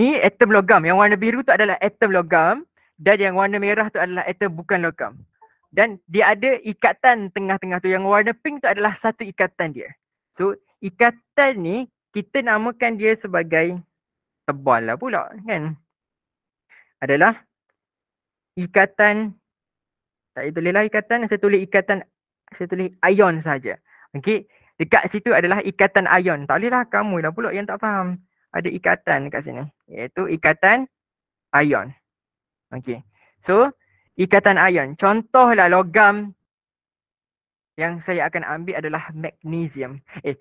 ni atom logam. Yang warna biru tu adalah atom logam dan yang warna merah tu adalah atom bukan logam. Dan dia ada ikatan tengah-tengah tu. Yang warna pink tu adalah satu ikatan dia. So ikatan ni kita namakan dia sebagai tebal lah pula kan. Adalah ikatan tak boleh tulislah ikatan, saya tulis ikatan saya tulis ion saja. Okey, dekat situ adalah ikatan ion. Tak boleh lah kamu lah pula yang tak faham ada ikatan dekat sini iaitu ikatan ion. Okey. So ikatan ion. Contohlah logam yang saya akan ambil adalah magnesium. Eh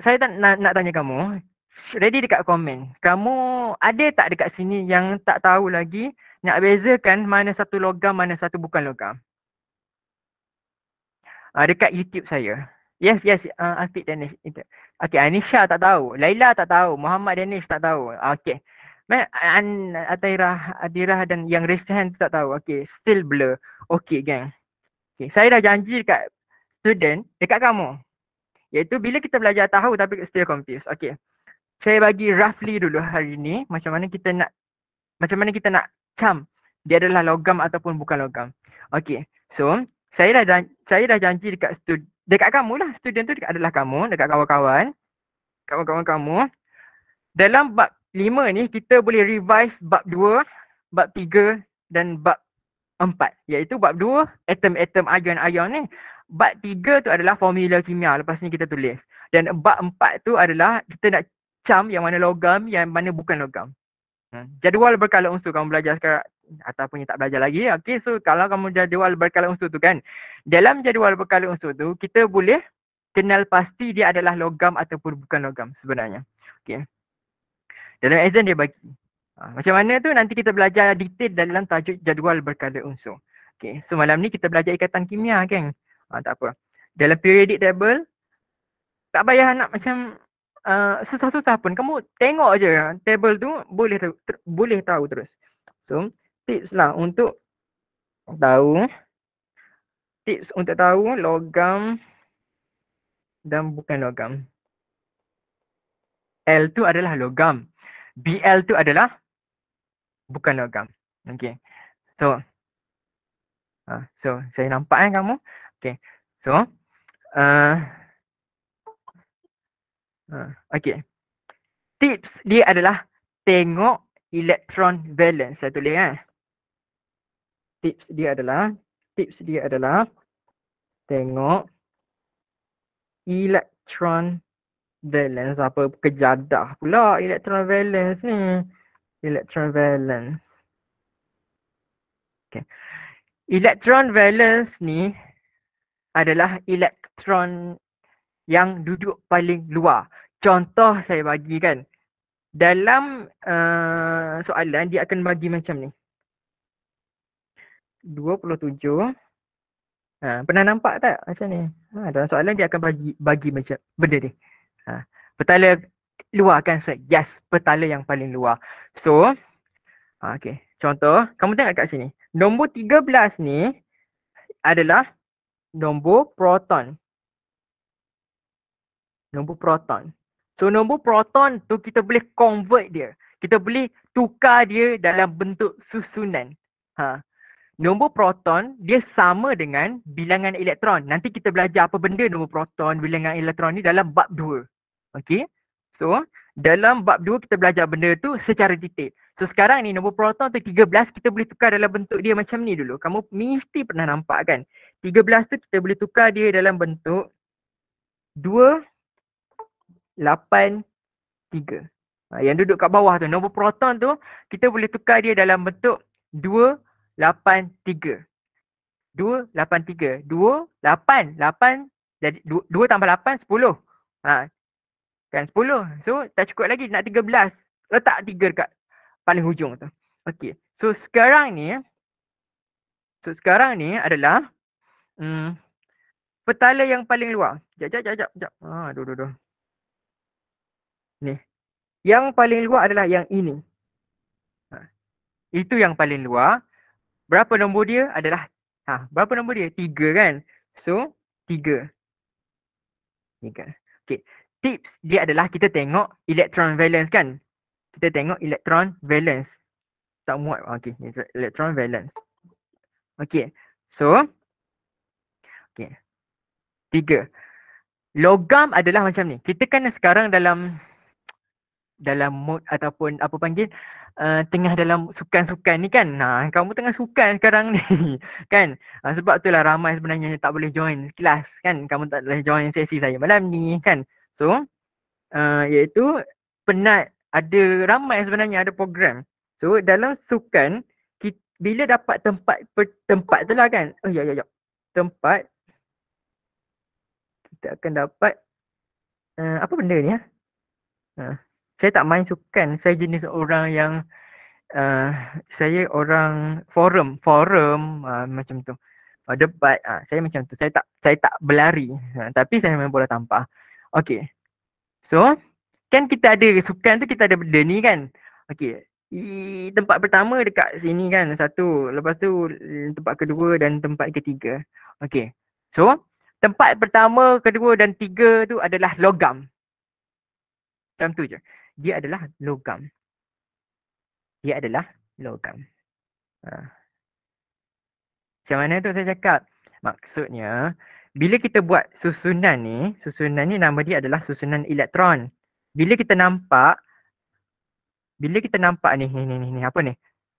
saya tak, nak, nak tanya kamu. Ready dekat komen. Kamu ada tak dekat sini yang tak tahu lagi nak bezakan mana satu logam mana satu bukan logam? Uh, dekat YouTube saya. Yes, yes. Uh, Afiq Danis. Okay, Anisha tak tahu. Laila tak tahu. Muhammad Danis tak tahu. Ah, okay. Man, An Atairah, Adirah dan yang hand tak tahu. Okay, still blur. Okay, gang. Okay, saya dah janji dekat student, dekat kamu. Iaitu bila kita belajar tahu tapi still confused. Okay. Saya bagi roughly dulu hari ni macam mana kita nak macam mana kita nak cam dia adalah logam ataupun bukan logam. Okay. So, saya dah saya dah janji dekat student dekat kamu lah student tu dekat adalah kamu dekat kawan-kawan kawan-kawan kamu dalam bab lima ni kita boleh revise bab dua, bab tiga dan bab empat. iaitu bab dua atom-atom ion-ion ni bab tiga tu adalah formula kimia lepas ni kita tulis dan bab empat tu adalah kita nak cam yang mana logam yang mana bukan logam hmm. jadual berkala unsur kamu belajar sekarang ataupun yang tak belajar lagi. Okey, so kalau kamu jadual berkala unsur tu kan, dalam jadual berkala unsur tu, kita boleh kenal pasti dia adalah logam ataupun bukan logam sebenarnya. Okey. Dalam exam dia bagi. Ha, macam mana tu nanti kita belajar detail dalam tajuk jadual berkala unsur. Okey, so malam ni kita belajar ikatan kimia, geng. Ha, tak apa. Dalam periodic table, tak payah nak macam uh, susah-susah pun. Kamu tengok je table tu boleh ter- boleh tahu terus. So, tips lah untuk tahu tips untuk tahu logam dan bukan logam. L tu adalah logam. BL tu adalah bukan logam. Okay. So. Uh, so saya nampak kan kamu. Okay. So. Uh, eh, uh, ha, okay. Tips dia adalah tengok elektron valence. Saya tulis kan. Eh? tips dia adalah tips dia adalah tengok electron valence apa kejadah pula electron valence ni electron valence okay. electron valence ni adalah elektron yang duduk paling luar contoh saya bagi kan dalam uh, soalan dia akan bagi macam ni 27 ha, pernah nampak tak macam ni ha, dalam soalan dia akan bagi bagi macam benda ni ha, petala luar akan set yes petala yang paling luar so ha, okay. contoh kamu tengok kat sini nombor 13 ni adalah nombor proton nombor proton so nombor proton tu kita boleh convert dia kita boleh tukar dia dalam bentuk susunan ha Nombor proton dia sama dengan bilangan elektron. Nanti kita belajar apa benda nombor proton, bilangan elektron ni dalam bab dua, okay? So, dalam bab dua kita belajar benda tu secara detail. So sekarang ni nombor proton tu 13 kita boleh tukar dalam bentuk dia macam ni dulu. Kamu mesti pernah nampak kan. 13 tu kita boleh tukar dia dalam bentuk 2 8 3. yang duduk kat bawah tu nombor proton tu kita boleh tukar dia dalam bentuk 2 jadi 2, tambah 8, 10. Ha. Kan 10. So tak cukup lagi nak 13. Letak 3 dekat paling hujung tu. Okay. So sekarang ni. So sekarang ni adalah. Hmm, petala yang paling luar. Sekejap, sekejap, sekejap. sekejap. Ha, aduh, aduh, aduh. Ni. Yang paling luar adalah yang ini. Ha. Itu yang paling luar berapa nombor dia adalah ha, berapa nombor dia? Tiga kan? So, tiga. Tiga. Okay. Tips dia adalah kita tengok electron valence kan? Kita tengok electron valence. Tak muat. Okay. Electron valence. Okay. So, okay. Tiga. Logam adalah macam ni. Kita kan sekarang dalam dalam mood ataupun apa panggil uh, tengah dalam sukan-sukan ni kan ha, kamu tengah sukan sekarang ni kan uh, sebab tu lah ramai sebenarnya tak boleh join kelas kan kamu tak boleh join sesi saya malam ni kan so uh, iaitu penat ada ramai sebenarnya ada program so dalam sukan kita, bila dapat tempat per, tempat tu lah kan oh ya ya ya tempat kita akan dapat uh, apa benda ni ya? Ha? Uh saya tak main sukan. Saya jenis orang yang uh, saya orang forum, forum uh, macam tu. Uh, debat uh, saya macam tu. Saya tak saya tak berlari. Uh, tapi saya main bola tampar. Okey. So, kan kita ada sukan tu kita ada benda ni kan. Okey. tempat pertama dekat sini kan satu. Lepas tu tempat kedua dan tempat ketiga. Okey. So, tempat pertama, kedua dan tiga tu adalah logam. Macam tu je dia adalah logam. Dia adalah logam. Ha. Macam mana tu saya cakap? Maksudnya, bila kita buat susunan ni, susunan ni nama dia adalah susunan elektron. Bila kita nampak, bila kita nampak ni, ni, ni, ni, apa ni?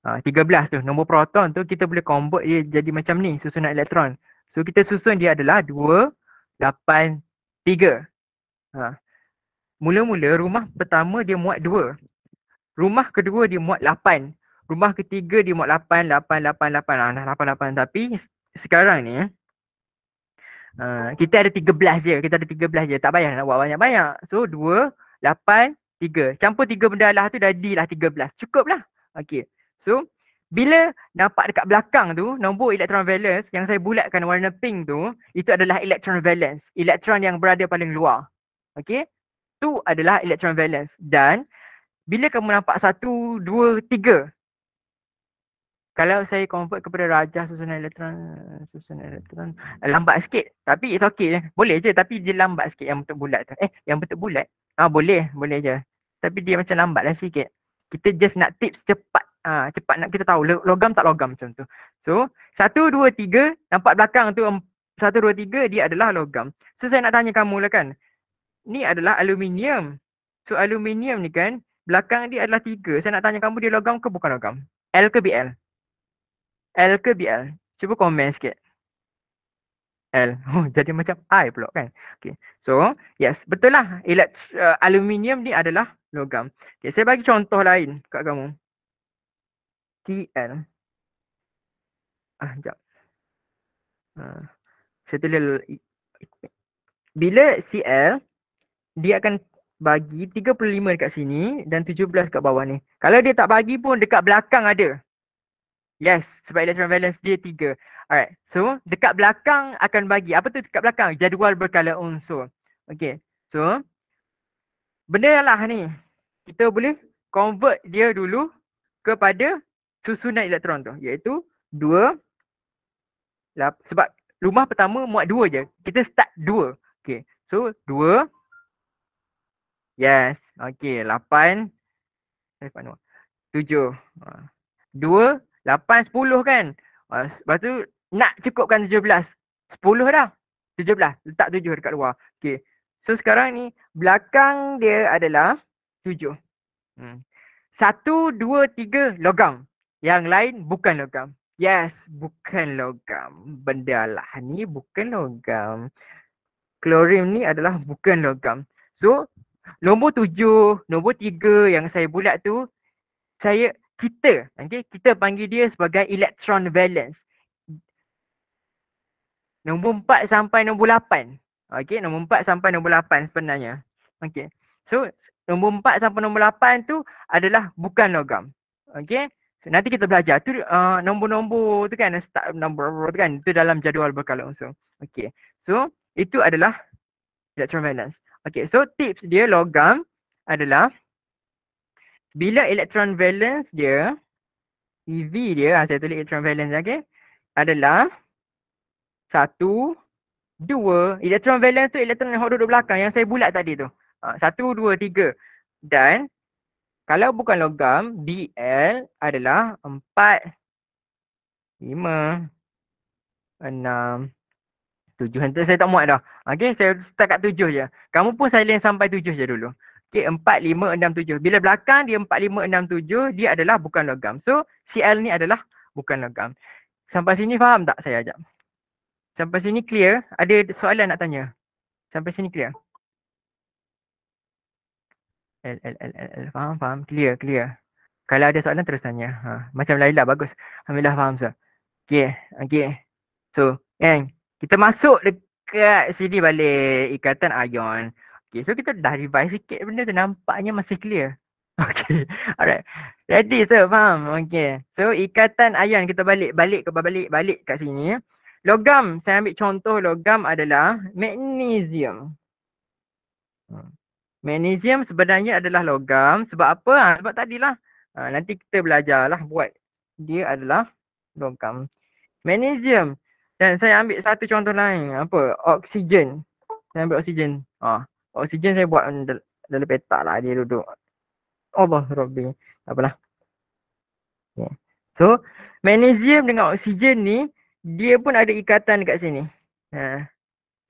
Ha, 13 tu, nombor proton tu kita boleh convert dia jadi macam ni, susunan elektron. So kita susun dia adalah 2, 8, 3. Ha. Mula-mula rumah pertama dia muat dua. Rumah kedua dia muat lapan. Rumah ketiga dia muat lapan, lapan, lapan, lapan. Ha, dah lapan, lapan. Tapi sekarang ni, uh, kita ada tiga belas je. Kita ada tiga belas je. Tak payah nak buat banyak-banyak. So, dua, lapan, tiga. Campur tiga benda lah tu dah di lah tiga belas. Cukup lah. Okay. So, bila nampak dekat belakang tu, nombor elektron valence yang saya bulatkan warna pink tu, itu adalah elektron valence. Elektron yang berada paling luar. Okay tu adalah electron valence dan bila kamu nampak satu, dua, tiga kalau saya convert kepada raja susunan elektron susunan elektron eh, lambat sikit tapi it's okay boleh je tapi dia lambat sikit yang bentuk bulat tu eh yang bentuk bulat ah boleh boleh je tapi dia macam lambat lah sikit kita just nak tips cepat ah cepat nak kita tahu logam tak logam macam tu so 1 2 3 nampak belakang tu 1 2 3 dia adalah logam so saya nak tanya kamu lah kan ni adalah aluminium. So aluminium ni kan belakang dia adalah tiga. Saya nak tanya kamu dia logam ke bukan logam? L ke BL? L ke BL? Cuba komen sikit. L. Oh, jadi macam I pula kan. Okay. So yes betul lah Elect- uh, aluminium ni adalah logam. Okay, saya bagi contoh lain kat kamu. TL. Ah, sekejap. Uh, ah, saya tulis bila Cl dia akan bagi 35 dekat sini dan 17 kat bawah ni. Kalau dia tak bagi pun dekat belakang ada. Yes, sebab electron valence dia 3. Alright, so dekat belakang akan bagi. Apa tu dekat belakang? Jadual berkala unsur. Okay, so benda lah ni. Kita boleh convert dia dulu kepada susunan elektron tu. Iaitu 2, sebab rumah pertama muat 2 je. Kita start 2. Okay, so 2, Yes. Okay. Lapan. Eh, tujuh. Ha. Dua. Lapan. Sepuluh kan. Ha, lepas tu nak cukupkan tujuh belas. Sepuluh dah. Tujuh belas. Letak tujuh dekat luar. Okay. So sekarang ni belakang dia adalah tujuh. Hmm. Satu, dua, tiga logam. Yang lain bukan logam. Yes, bukan logam. Benda lah ni bukan logam. Klorin ni adalah bukan logam. So, Nombor tujuh, nombor tiga yang saya bulat tu saya kita, okay, kita panggil dia sebagai electron valence. Nombor empat sampai nombor lapan. Okay, nombor empat sampai nombor lapan sebenarnya. Okay, so nombor empat sampai nombor lapan tu adalah bukan logam. Okay, so, nanti kita belajar. Tu uh, nombor-nombor tu kan, start nombor-nombor tu kan, tu dalam jadual berkala unsur. Okay, so itu adalah electron valence. Okay, so tips dia logam adalah bila elektron valence dia EV dia, ha, saya tulis electron valence okay, adalah satu, dua, elektron valence tu elektron yang duduk belakang yang saya bulat tadi tu. Ah, satu, dua, tiga. Dan kalau bukan logam, BL adalah empat, lima, enam, tujuh hantar saya tak muat dah. Okay, saya start kat tujuh je. Kamu pun silent sampai tujuh je dulu. Okay, empat, lima, enam, tujuh. Bila belakang dia empat, lima, enam, tujuh, dia adalah bukan logam. So, CL ni adalah bukan logam. Sampai sini faham tak saya ajak? Sampai sini clear? Ada soalan nak tanya? Sampai sini clear? L, L, L, L, L. Faham, faham. Clear, clear. Kalau ada soalan terus tanya. Ha. Macam Laila, bagus. Alhamdulillah faham, sir. Okay, okay. So, and kita masuk dekat sini balik ikatan ion. Okay, so kita dah revise sikit benda tu nampaknya masih clear. Okay, alright. Ready so, faham? Okay. So, ikatan ion kita balik, balik, ke balik, balik kat sini. Logam, saya ambil contoh logam adalah magnesium. Hmm. Magnesium sebenarnya adalah logam. Sebab apa? Ha, sebab tadilah. Ha, nanti kita belajarlah buat dia adalah logam. Magnesium. Dan saya ambil satu contoh lain, apa? Oksigen. Saya ambil oksigen. Ha. Oksigen saya buat dalam petak lah dia duduk. Allah Rabbi. Apalah. Yeah. So, magnesium dengan oksigen ni, dia pun ada ikatan dekat sini. Ha.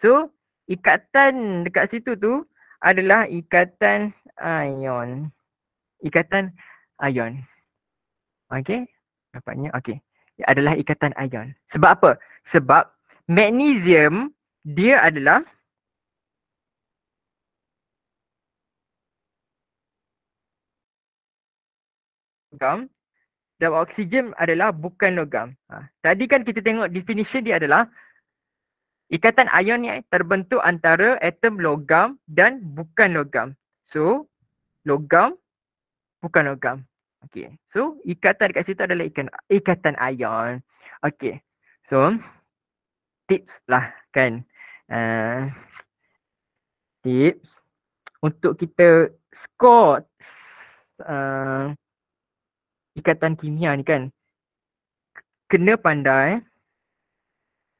So, ikatan dekat situ tu adalah ikatan ion. Ikatan ion. Okay. Dapatnya, okay. Ia adalah ikatan ion. Sebab apa? sebab magnesium dia adalah logam dan oksigen adalah bukan logam. Ha. Tadi kan kita tengok definition dia adalah ikatan ion ni terbentuk antara atom logam dan bukan logam. So logam bukan logam. Okay. So ikatan dekat situ adalah ikatan ion. Okay. So tips lah kan uh, tips untuk kita skor uh, eh, ikatan kimia ni kan kena pandai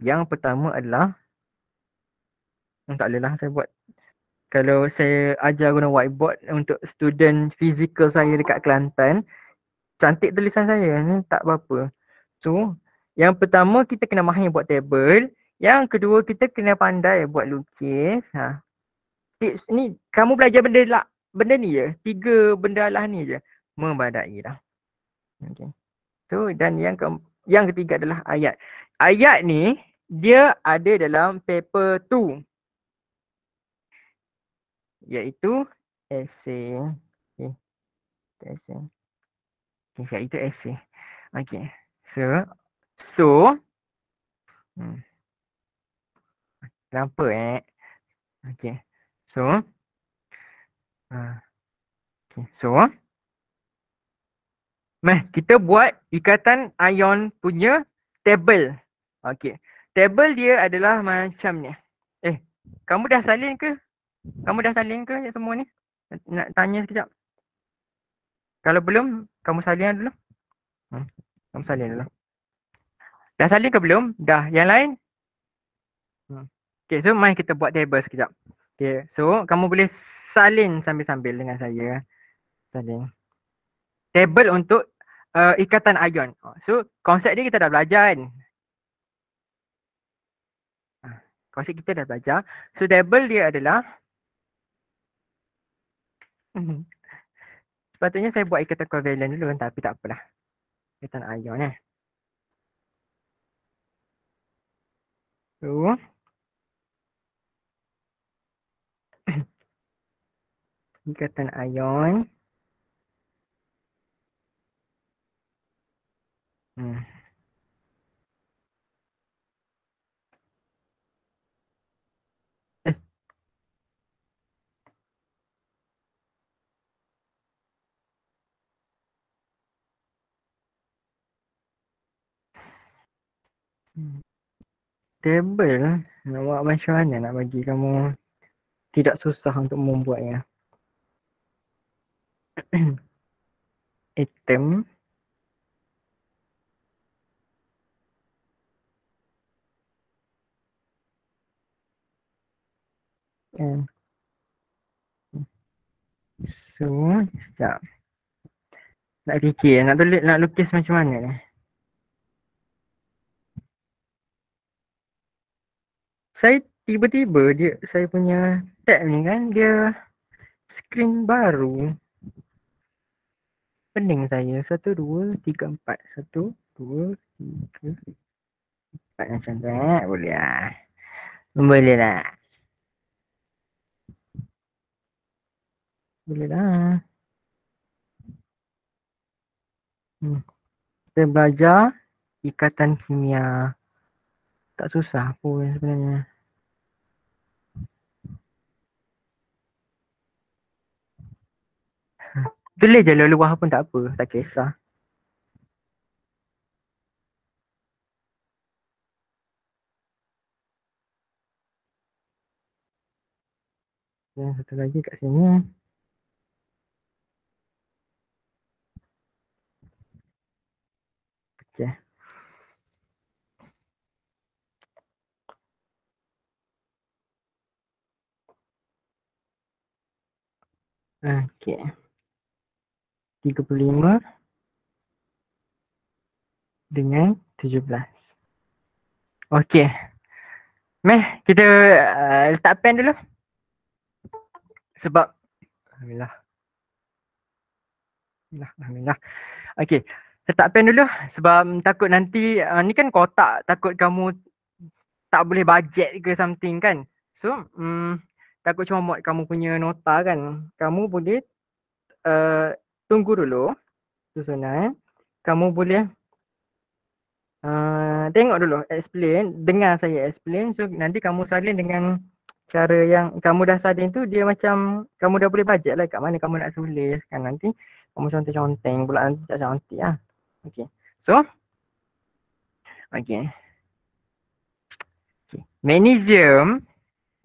yang pertama adalah oh, tak lelah saya buat kalau saya ajar guna whiteboard untuk student fizikal saya dekat Kelantan cantik tulisan saya ni tak apa-apa so yang pertama kita kena mahir buat table. Yang kedua kita kena pandai buat lukis. Ha. Tips ni kamu belajar benda la, benda ni je. Tiga benda lah ni je. Membadai lah. Okay. So dan yang ke, yang ketiga adalah ayat. Ayat ni dia ada dalam paper 2. Iaitu essay. Okay. Essay. Okay, iaitu essay. Okay. So, So, kenapa hmm. eh? Okay. So, uh, okay. so, meh kita buat ikatan ion punya table. Okay. Table dia adalah macam ni. Eh, kamu dah salin ke? Kamu dah salin ke semua ni? Nak tanya sekejap. Kalau belum, kamu salin dulu. Hmm. Kamu salin dulu. Dah salin ke belum? Dah. Yang lain? Hmm. Okay, so mai kita buat table sekejap. Okay, so kamu boleh salin sambil-sambil dengan saya. Salin. Table untuk uh, ikatan ion. So, konsep ni kita dah belajar kan? Ah, konsep kita dah belajar. So, table dia adalah Sepatutnya saya buat ikatan covalent dulu kan? tapi tak apalah. Ikatan ion eh. Uh. Ikatan ion. Hmm. Table, lah. Nak buat macam mana nak bagi kamu tidak susah untuk membuatnya. Item. And so, sekejap. Nak fikir, nak tulis, nak lukis macam mana ni? saya tiba-tiba dia saya punya tab ni kan dia screen baru pening saya satu dua tiga empat satu dua tiga empat macam tu eh boleh lah boleh lah boleh lah hmm. kita belajar ikatan kimia tak susah pun sebenarnya. Tulis je lalu luar pun tak apa, tak kisah. Dan satu lagi kat sini. Okey. 35 dengan 17. Okey. Meh, kita uh, letak pen dulu. Sebab alhamdulillah. Alhamdulillah, alhamdulillah. Okey, letak pen dulu sebab takut nanti uh, ni kan kotak takut kamu tak boleh bajet ke something kan. So, um, takut comot kamu punya nota kan kamu boleh uh, tunggu dulu susunan eh. kamu boleh uh, tengok dulu explain dengar saya explain so nanti kamu salin dengan cara yang kamu dah salin tu dia macam kamu dah boleh budget lah kat mana kamu nak tulis kan nanti kamu conteng-conteng pula nanti tak cantik lah okay so okay, okay. magnesium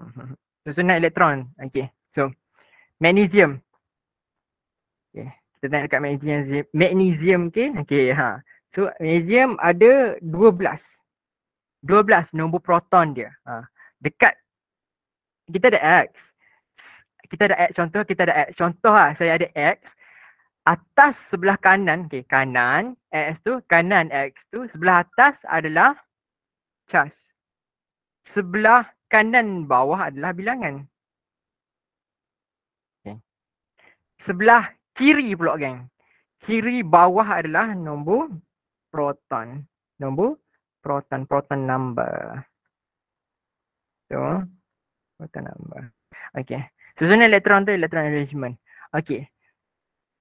susunan elektron. okay. So magnesium. okay. Kita tengok dekat magnesium. Magnesium okay, okay, ha. So magnesium ada 12. 12 nombor proton dia. Ha. Dekat kita ada X. Kita ada X contoh, kita ada X contoh lah. Saya ada X atas sebelah kanan, okay, kanan X tu, kanan X tu, sebelah atas adalah charge. Sebelah kanan bawah adalah bilangan. Okay. Sebelah kiri pula geng. Kiri bawah adalah nombor proton. Nombor proton. Proton number. So, proton number. Okay. Susunan elektron tu elektron arrangement. Okay.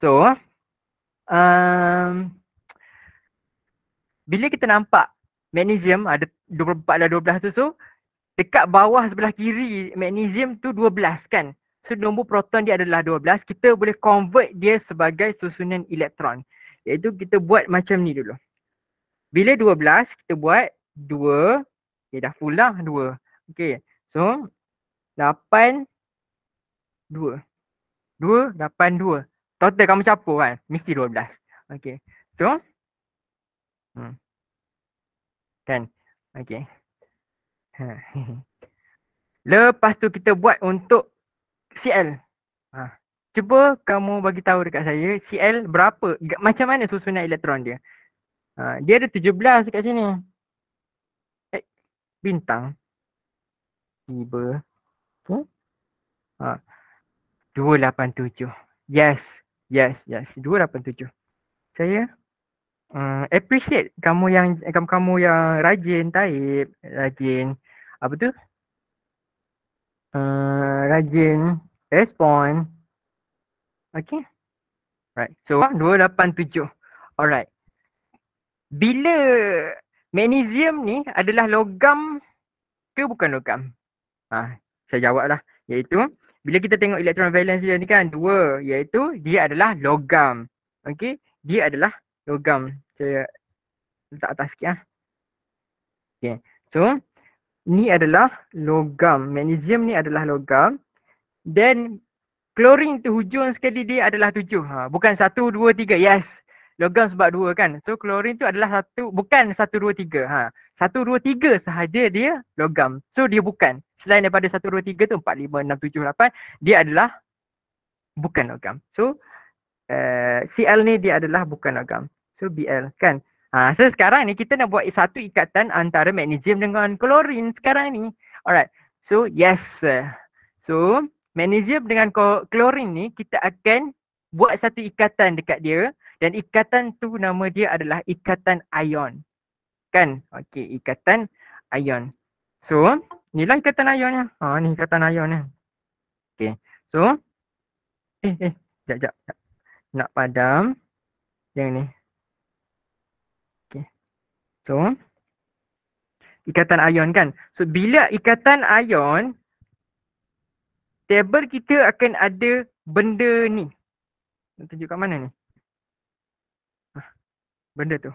So, um, bila kita nampak magnesium ada 24 dan 12 tu, so dekat bawah sebelah kiri magnesium tu 12 kan. So nombor proton dia adalah 12. Kita boleh convert dia sebagai susunan elektron. Iaitu kita buat macam ni dulu. Bila 12 kita buat 2. Okay eh, dah full lah 2. Okay so 8 2. 2, 8, Total kamu capur kan? Mesti 12. Okay so. Hmm. Kan? Okay. Ha. Lepas tu kita buat untuk CL. Ha. Cuba kamu bagi tahu dekat saya CL berapa? Macam mana susunan elektron dia? Ha. dia ada 17 dekat sini. Eh, bintang. Tiba. Okay. Ha. 287. Yes. Yes, yes. 287. Saya um, appreciate kamu yang kamu-kamu yang rajin taip, rajin apa tu? Uh, rajin respon. Okay. Right. So, 287. Ah, Alright. Bila magnesium ni adalah logam ke bukan logam? Ha, saya jawablah. Iaitu, bila kita tengok elektron valence dia ni kan, dua. Iaitu, dia adalah logam. Okay. Dia adalah logam. Saya letak atas sikit lah. Okay. So, ni adalah logam. Magnesium ni adalah logam. Then klorin tu hujung sekali dia adalah tujuh. Ha, bukan satu, dua, tiga. Yes. Logam sebab dua kan. So klorin tu adalah satu, bukan satu, dua, tiga. Ha, satu, dua, tiga sahaja dia logam. So dia bukan. Selain daripada satu, dua, tiga tu empat, lima, enam, tujuh, lapan. Dia adalah bukan logam. So uh, Cl ni dia adalah bukan logam. So Bl kan. Ha, so sekarang ni kita nak buat satu ikatan antara magnesium dengan klorin sekarang ni. Alright. So yes. So magnesium dengan klorin ni kita akan buat satu ikatan dekat dia dan ikatan tu nama dia adalah ikatan ion. Kan? Okey, ikatan ion. So, inilah ikatan ionnya. Ha, ni ikatan ionnya. Okey. So, eh eh, jap jap. Nak padam. Yang ni. So ikatan ion kan. So bila ikatan ion table kita akan ada benda ni. Nak tunjuk kat mana ni? Ah, benda tu.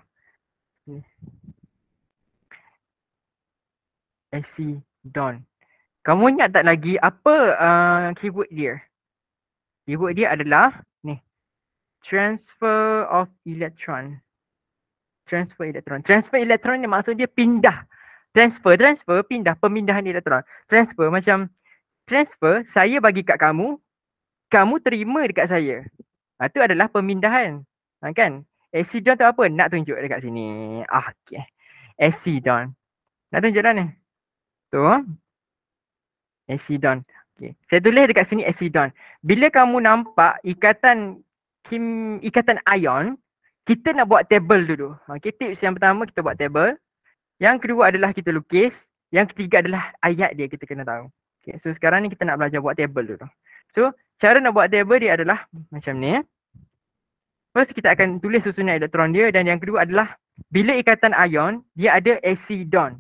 I see. don. Kamu ingat tak lagi apa uh, keyword dia? Keyword dia adalah ni. Transfer of electron transfer elektron. Transfer elektron ni maksud dia pindah. Transfer, transfer, pindah, pemindahan elektron. Transfer macam transfer saya bagi kat kamu, kamu terima dekat saya. Ha, itu adalah pemindahan. Ha, kan? Acidon tu apa? Nak tunjuk dekat sini. Ah, okay. Acidon. Nak tunjuk dah ni? Tu. Acidon. Okay. Saya tulis dekat sini acidon. Bila kamu nampak ikatan kim, ikatan ion, kita nak buat table dulu. Okay, tips yang pertama kita buat table. Yang kedua adalah kita lukis. Yang ketiga adalah ayat dia kita kena tahu. Okay, so sekarang ni kita nak belajar buat table dulu. So, cara nak buat table dia adalah macam ni. Eh. First, kita akan tulis susunan elektron dia dan yang kedua adalah bila ikatan ion, dia ada acidon.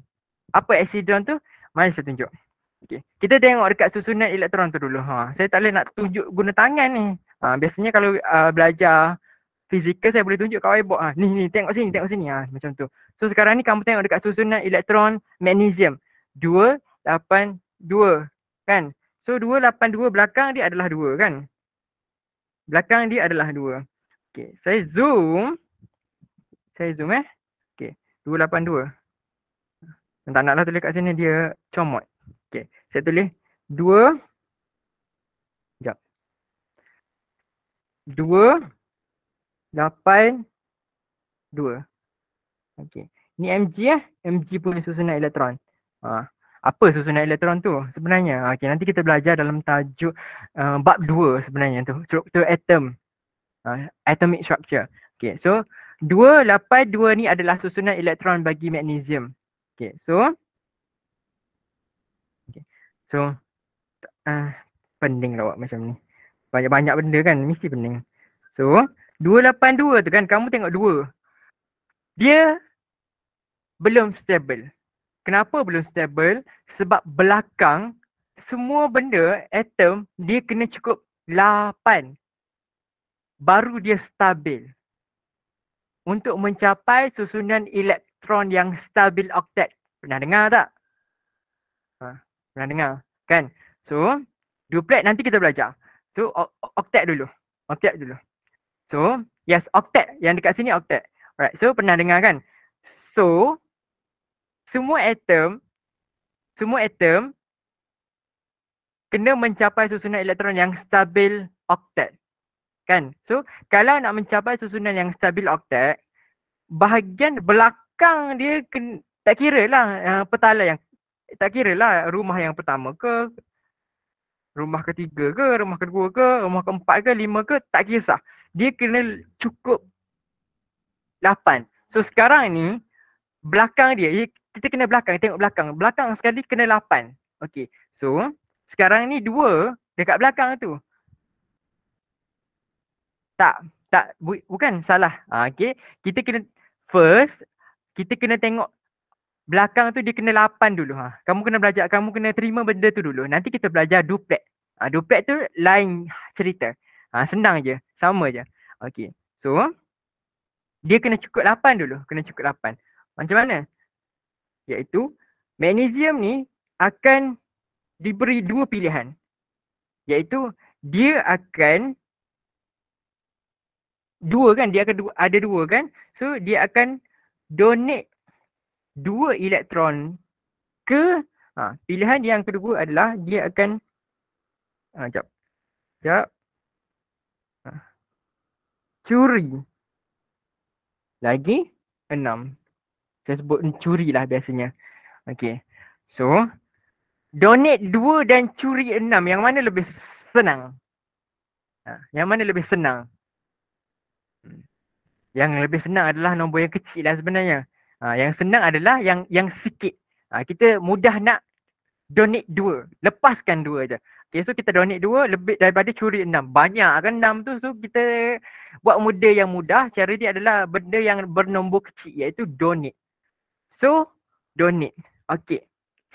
Apa acidon tu? Mari saya tunjuk. Okay. Kita tengok dekat susunan elektron tu dulu. Ha. Saya tak boleh nak tunjuk guna tangan ni. Ha. Biasanya kalau uh, belajar fizikal saya boleh tunjuk kau ibok ha, ah, ni ni tengok sini tengok sini ha, macam tu so sekarang ni kamu tengok dekat susunan elektron magnesium 282 kan so 282 belakang dia adalah 2 kan belakang dia adalah 2 okey saya zoom saya zoom eh okey 282 tak naklah tulis kat sini dia comot okey saya tulis 2 Dua. 2. Okey. Ni Mg ya. Eh? Mg punya susunan elektron. Ha. Apa susunan elektron tu sebenarnya? Ha, okey, nanti kita belajar dalam tajuk uh, bab 2 sebenarnya tu. Struktur atom. Uh, atomic structure. Okey, so 2, 8, 2 ni adalah susunan elektron bagi magnesium. Okey, so okay. So uh, pening lah macam ni. Banyak-banyak benda kan, mesti pening. So, 282 tu kan kamu tengok dua. Dia belum stable. Kenapa belum stable? Sebab belakang semua benda atom dia kena cukup 8. Baru dia stabil. Untuk mencapai susunan elektron yang stabil oktet. Pernah dengar tak? Ha, pernah dengar kan? So, duplet nanti kita belajar. So, oktet dulu. Oktet dulu. So, yes, octet. Yang dekat sini octet. Alright, so pernah dengar kan? So, semua atom, semua atom kena mencapai susunan elektron yang stabil octet. Kan? So, kalau nak mencapai susunan yang stabil octet, bahagian belakang dia kena, tak kira lah uh, petala yang tak kira lah rumah yang pertama ke rumah ketiga ke rumah kedua ke rumah keempat ke lima ke tak kisah dia kena cukup 8. So sekarang ni belakang dia, kita kena belakang, tengok belakang. Belakang sekali kena 8. Okay. So sekarang ni dua dekat belakang tu. Tak, tak bu- bukan salah. Ha, okay. Kita kena first kita kena tengok belakang tu dia kena 8 dulu. Ha. Kamu kena belajar, kamu kena terima benda tu dulu. Nanti kita belajar duplet. Ha, duplet tu lain cerita. Ha, senang je sama je. Okey. So dia kena cukup 8 dulu, kena cukup 8. Macam mana? Iaitu magnesium ni akan diberi dua pilihan. Iaitu dia akan dua kan dia akan ada dua kan so dia akan donate dua elektron ke ha, pilihan yang kedua adalah dia akan ha, jap jap curi. Lagi enam. Saya sebut curi lah biasanya. Okay. So, donate dua dan curi enam. Yang mana lebih senang? Ha, yang mana lebih senang? Hmm. Yang lebih senang adalah nombor yang kecil lah sebenarnya. Ha, yang senang adalah yang yang sikit. Ha, kita mudah nak donate dua. Lepaskan dua je. Okay, so kita donate dua lebih daripada curi enam. Banyak kan enam tu. So kita buat muda yang mudah. Cara dia adalah benda yang bernombor kecil iaitu donate. So, donate. Okay.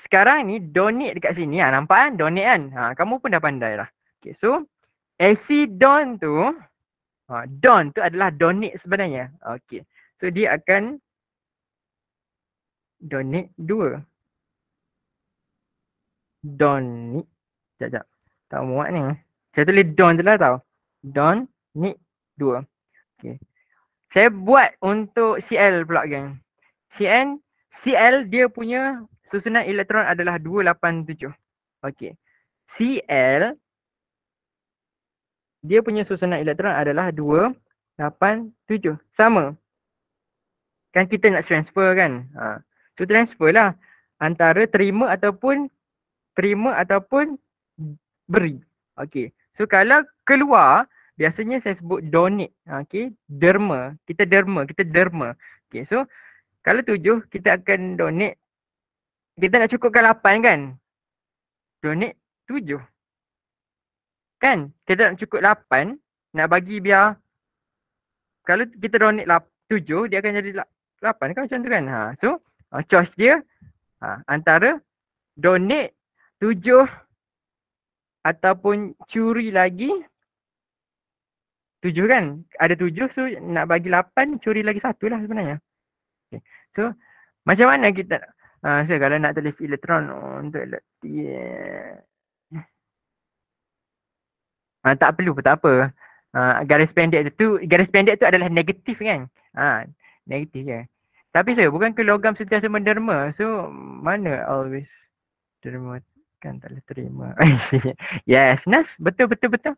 Sekarang ni donate dekat sini. Ha, nampak kan? Donate kan? Ha, kamu pun dah pandai lah. Okay, so AC don tu ha, don tu adalah donate sebenarnya. Okay. So dia akan donate dua. Don ni. Sekejap, sekejap. Tak muat ni. Eh. Saya tulis don je lah tau. Don ni dua. Okay. Saya buat untuk CL pula geng. CN, CL dia punya susunan elektron adalah 287. Okay. CL dia punya susunan elektron adalah 287. Sama. Kan kita nak transfer kan. Ha. So transfer lah. Antara terima ataupun terima ataupun beri. Okey. So kalau keluar, biasanya saya sebut donate. Okey. Derma. Kita derma. Kita derma. Okey. So kalau tujuh, kita akan donate. Kita nak cukupkan lapan kan? Donate tujuh. Kan? Kita nak cukup lapan. Nak bagi biar. Kalau kita donate lap, tujuh, dia akan jadi lapan kan macam tu kan? Ha. So, uh, choice dia ha? antara donate tujuh ataupun curi lagi tujuh kan? Ada tujuh so nak bagi lapan curi lagi satu lah sebenarnya. Okay. So macam mana kita uh, so kalau nak tulis elektron untuk elektron yeah. uh, tak perlu tak apa. Uh, garis pendek tu, garis pendek tu adalah negatif kan? Ha, uh, negatif je. Kan? Tapi saya so, bukan ke logam sentiasa menderma. So mana always derma? kan tak boleh terima. yes, Nas, betul betul betul.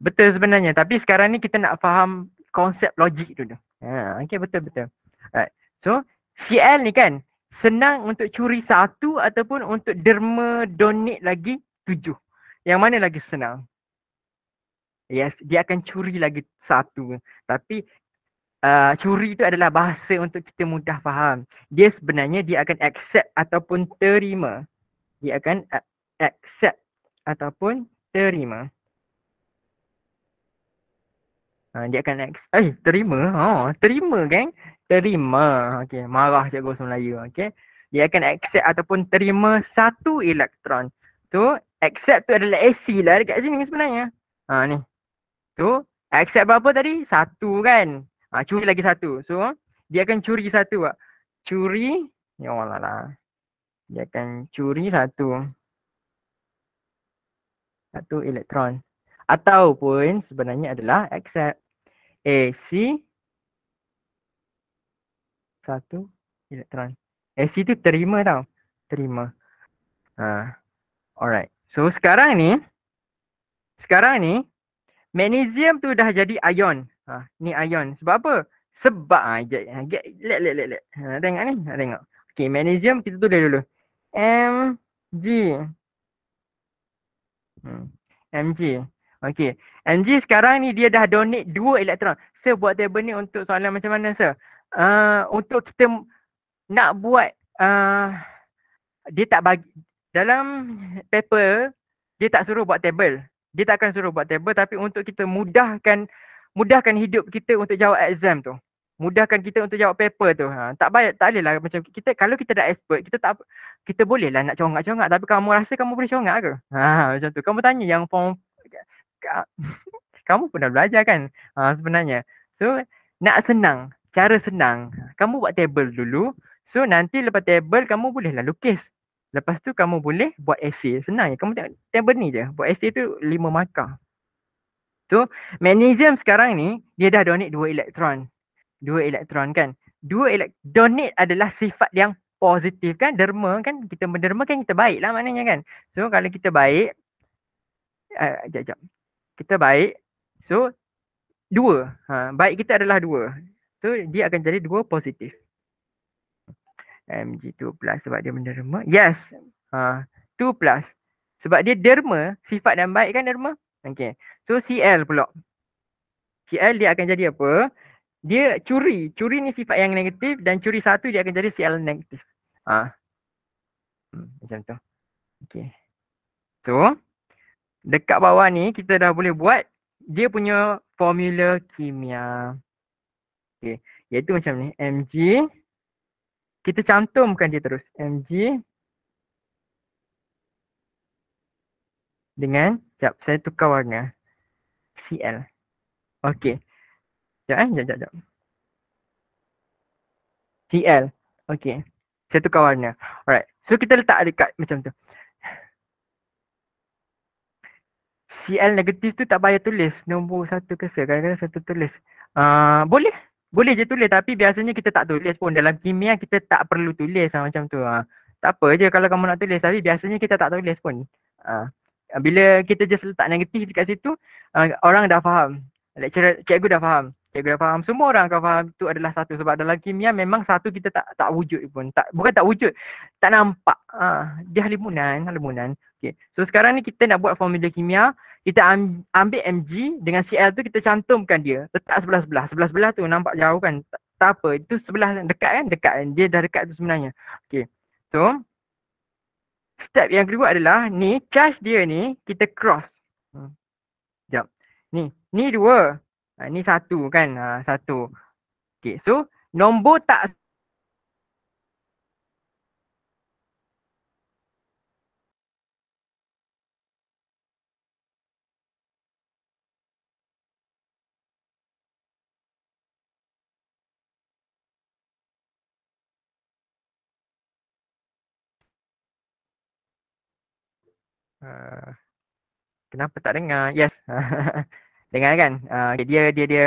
Betul sebenarnya. Tapi sekarang ni kita nak faham konsep logik tu Ha, okay, betul betul. Alright. So, CL ni kan senang untuk curi satu ataupun untuk derma donate lagi tujuh. Yang mana lagi senang? Yes, dia akan curi lagi satu. Tapi uh, curi itu adalah bahasa untuk kita mudah faham. Dia sebenarnya dia akan accept ataupun terima. Dia akan uh, accept ataupun terima. Ha, dia akan accept, Eh, terima. Ha, terima gang Terima. Okey, marah cikgu gosong Melayu. Okey. Dia akan accept ataupun terima satu elektron. Tu, accept tu adalah AC lah dekat sini sebenarnya. Ha, ni. Tu, accept berapa tadi? Satu kan? Ha, curi lagi satu. So, dia akan curi satu. Curi. Ya Allah lah. Dia akan curi satu satu elektron ataupun sebenarnya adalah accept AC satu elektron. AC tu terima tau. Terima. Ha. alright. So sekarang ni sekarang ni magnesium tu dah jadi ion. Ha, ni ion. Sebab apa? Sebab ah uh, get let let let. Ha, uh, tengok ni, ha, tengok. Okay, magnesium kita tulis dulu. Mg Hmm. MG. okey. MG sekarang ni dia dah donate dua elektron. Sir buat table ni untuk soalan macam mana sir? Uh, untuk kita nak buat uh, dia tak bagi dalam paper dia tak suruh buat table. Dia tak akan suruh buat table tapi untuk kita mudahkan mudahkan hidup kita untuk jawab exam tu mudahkan kita untuk jawab paper tu. Ha, tak baik, tak boleh lah macam kita kalau kita dah expert, kita tak kita boleh lah nak congak-congak tapi kamu rasa kamu boleh congak ke? Ha, macam tu. Kamu tanya yang form kamu pernah belajar kan ha, sebenarnya. So nak senang, cara senang. Kamu buat table dulu. So nanti lepas table kamu boleh lah lukis. Lepas tu kamu boleh buat essay. Senang je. Kamu tengok table ni je. Buat essay tu lima markah. So magnesium sekarang ni dia dah donate dua elektron dua elektron kan dua elek- donate adalah sifat yang positif kan derma kan kita menderma kan kita baik lah maknanya kan so kalau kita baik uh, jap, kita baik so dua ha, baik kita adalah dua so dia akan jadi dua positif mg2 plus sebab dia menderma yes ha, uh, 2 plus sebab dia derma sifat dan baik kan derma okay so cl pula cl dia akan jadi apa dia curi. Curi ni sifat yang negatif dan curi satu dia akan jadi CL negatif. Ha. Hmm, macam tu. Okay. So, dekat bawah ni kita dah boleh buat dia punya formula kimia. Okay. Iaitu macam ni. Mg. Kita cantumkan dia terus. Mg. Dengan, sekejap saya tukar warna. Cl. Okay. Sekejap eh, sekejap, sekejap. CL. Okay. Saya tukar warna. Alright. So kita letak dekat macam tu. CL negatif tu tak payah tulis. Nombor satu ke se. Kadang-kadang satu tulis. Uh, boleh. Boleh je tulis. Tapi biasanya kita tak tulis pun. Dalam kimia kita tak perlu tulis lah macam tu. Uh, tak apa je kalau kamu nak tulis. Tapi biasanya kita tak tulis pun. Uh, bila kita just letak negatif dekat situ. Uh, orang dah faham. Lecturer, cikgu dah faham. Saya kena faham semua orang akan faham itu adalah satu sebab dalam kimia memang satu kita tak tak wujud pun. Tak bukan tak wujud. Tak nampak. Ha, dia halimunan, halimunan. Okay, So sekarang ni kita nak buat formula kimia, kita ambil Mg dengan Cl tu kita cantumkan dia. Letak sebelah-sebelah. Sebelah-sebelah tu nampak jauh kan? Tak, tak apa. Itu sebelah dekat kan? Dekat kan? Dia dah dekat tu sebenarnya. Okay, So step yang kedua adalah ni charge dia ni kita cross. Hmm. Ni, ni dua. Ha, ni satu kan, ha, satu. Okay, so nombor tak Uh, kenapa tak dengar? Yes. dengar kan uh, dia dia dia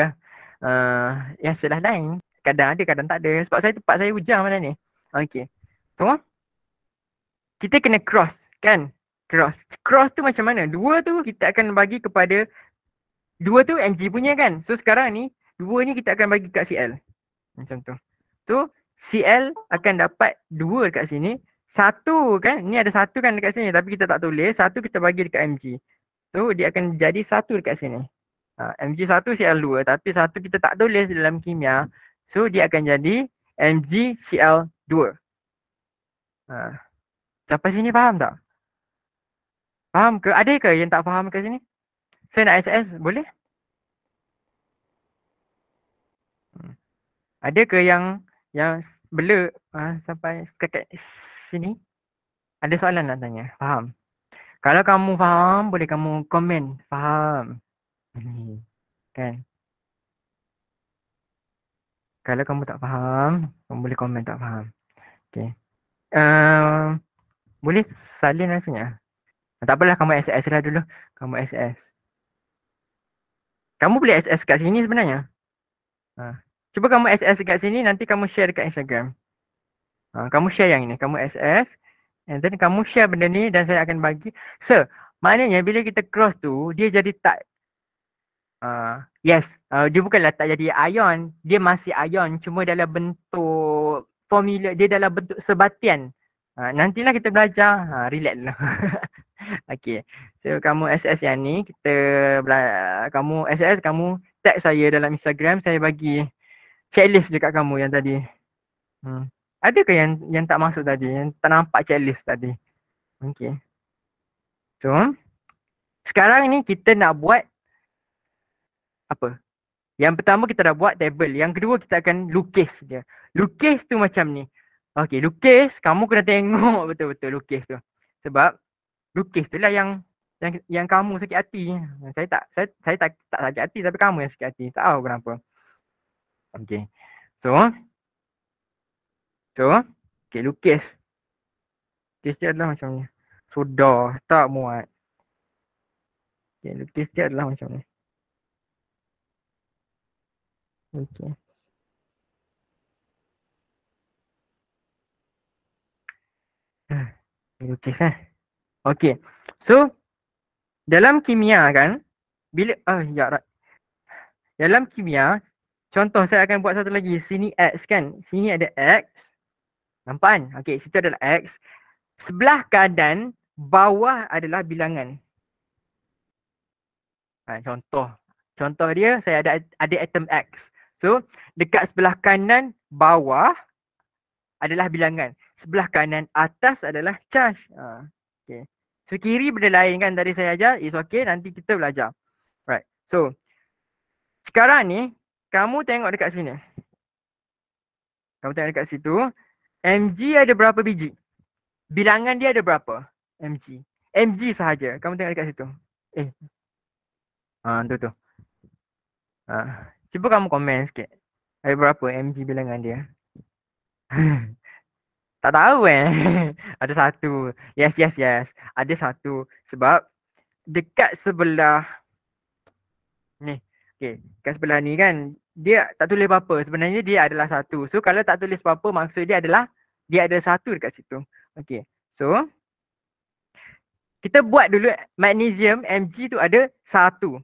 uh, yang sudah lain kadang ada kadang tak ada sebab saya tempat saya hujan mana ni okey tengok kita kena cross kan cross cross tu macam mana dua tu kita akan bagi kepada dua tu MG punya kan so sekarang ni dua ni kita akan bagi kat cl macam tu so cl akan dapat dua dekat sini satu kan ni ada satu kan dekat sini tapi kita tak tulis satu kita bagi dekat mg So dia akan jadi satu dekat sini. Ha, Mg1 Cl2 tapi satu kita tak tulis dalam kimia So dia akan jadi Mg Cl2 ha, Siapa sini faham tak? Faham ke? Ada ke yang tak faham ke sini? Saya nak SS boleh? Hmm. Ada ke yang yang blur ha, sampai ke, ke sini? Ada soalan nak tanya. Faham? Kalau kamu faham, boleh kamu komen. Faham? Kan? Kalau kamu tak faham, kamu boleh komen tak faham. Okay. Uh, ehm, boleh salin rasanya? Tak apalah kamu SS lah dulu. Kamu SS. Kamu boleh SS kat sini sebenarnya. Uh, cuba kamu SS kat sini, nanti kamu share dekat Instagram. Uh, kamu share yang ini. Kamu SS. And then kamu share benda ni dan saya akan bagi. So, maknanya bila kita cross tu, dia jadi tak uh, yes uh, dia bukanlah tak jadi ion dia masih ion cuma dalam bentuk formula dia dalam bentuk sebatian uh, ah, nantilah kita belajar ha uh, relax lah okey so kamu SS yang ni kita bela- kamu SS kamu tag saya dalam Instagram saya bagi checklist dekat kamu yang tadi hmm ada ke yang yang tak masuk tadi yang tak nampak checklist tadi okey so sekarang ni kita nak buat apa. Yang pertama kita dah buat table. Yang kedua kita akan lukis dia. Lukis tu macam ni. Okey, lukis kamu kena tengok betul-betul lukis tu. Sebab lukis tu lah yang yang yang kamu sakit hati. Saya tak saya, saya tak tak sakit hati tapi kamu yang sakit hati. Tak tahu kenapa. Okey. So So Okay, lukis. Lukis dia adalah macam ni. Sudah, tak muat. Okay, lukis dia adalah macam ni. Okay. Okay, hmm, eh? okay. So dalam kimia kan bila ah oh, ya dalam kimia contoh saya akan buat satu lagi sini X kan. Sini ada X. Nampak kan? Okey, situ adalah X. Sebelah kanan bawah adalah bilangan. Ha, contoh. Contoh dia saya ada ada atom X. So dekat sebelah kanan bawah adalah bilangan. Sebelah kanan atas adalah charge. Ha, okay. So kiri benda lain kan tadi saya ajar. It's okay nanti kita belajar. Right. So sekarang ni kamu tengok dekat sini. Kamu tengok dekat situ. MG ada berapa biji? Bilangan dia ada berapa? MG. MG sahaja. Kamu tengok dekat situ. Eh. Ha, tu tu. Ha. Cuba kamu komen sikit. Ada berapa MG bilangan dia? tak tahu eh. ada satu. Yes, yes, yes. Ada satu. Sebab dekat sebelah ni. Okay. Dekat sebelah ni kan dia tak tulis apa-apa. Sebenarnya dia adalah satu. So kalau tak tulis apa-apa maksud dia adalah dia ada satu dekat situ. Okay. So kita buat dulu magnesium Mg tu ada satu.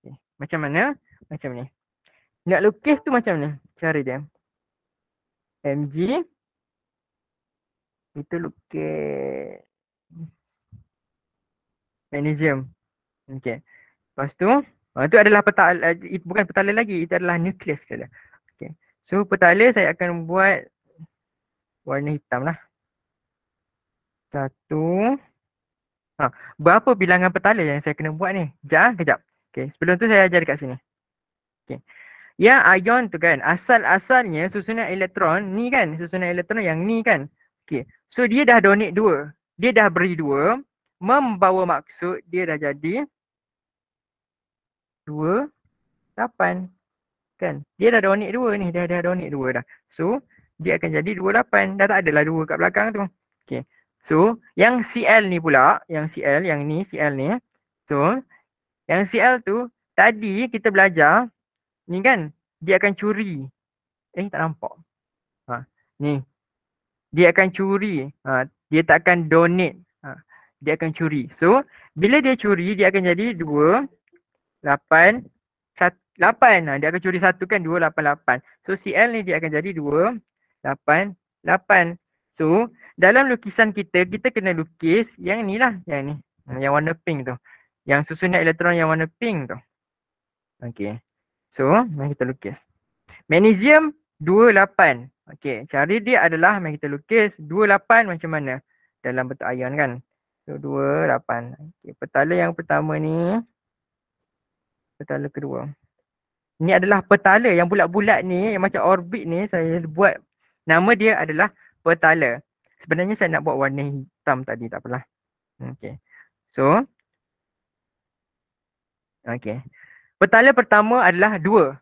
Okay. Macam mana? macam ni. Nak lukis tu macam ni cara dia. MG itu lukis magnesium. Okey. Lepas tu, itu ah, adalah petala. Eh, itu bukan petala lagi, itu adalah nukleus dia. Okey. So petala saya akan buat warna hitam lah. Satu. Ha, berapa bilangan petala yang saya kena buat ni? Jangan kejap. Ah, Okey, sebelum tu saya ajar dekat sini. Okay. Yang ion tu kan asal-asalnya susunan elektron ni kan susunan elektron yang ni kan. Okay. So dia dah donate dua. Dia dah beri dua. Membawa maksud dia dah jadi dua lapan. Kan. Dia dah donate dua ni. Dia dah donate dua dah. So dia akan jadi dua lapan. Dah tak adalah dua kat belakang tu. Okay. So yang CL ni pula. Yang CL yang ni CL ni. So yang CL tu tadi kita belajar ni kan dia akan curi eh tak nampak ha ni dia akan curi ha dia tak akan donate ha dia akan curi so bila dia curi dia akan jadi 2 8 1 lapan. Ha, dia akan curi satu kan dua lapan lapan. So CL ni dia akan jadi dua lapan lapan. So dalam lukisan kita, kita kena lukis yang ni lah. Yang ni. Ha, yang warna pink tu. Yang susunan elektron yang warna pink tu. Okay. So, mari kita lukis. Magnesium 28. Okey, cari dia adalah mari kita lukis 28 macam mana dalam bentuk ion kan. So, 28. Okey, petala yang pertama ni petala kedua. Ini adalah petala yang bulat-bulat ni, yang macam orbit ni saya buat nama dia adalah petala. Sebenarnya saya nak buat warna hitam tadi tak apalah. Okey. So Okey. Petala pertama adalah dua.